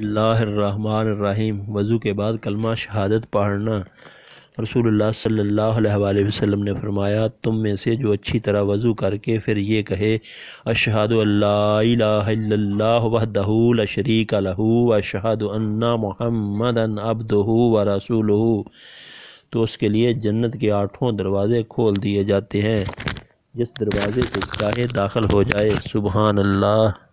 बसमीम वज़ू के बाद कलमा शहादत पढ़ना रसूलुल्लाह सल्लल्लाहु अलैहि वसल्लम ने फरमाया तुम में से जो अच्छी तरह वज़ू करके फिर ये कहे अशहदुल्ला शरीक लहू अशहद अन्ना मोहम्मद अबदहू व रसूल तो उसके लिए जन्नत के आठों दरवाज़े खोल दिए जाते हैं जिस दरवाज़े से चाहे दाखिल हो जाए सुबहानल्ला अल्लाह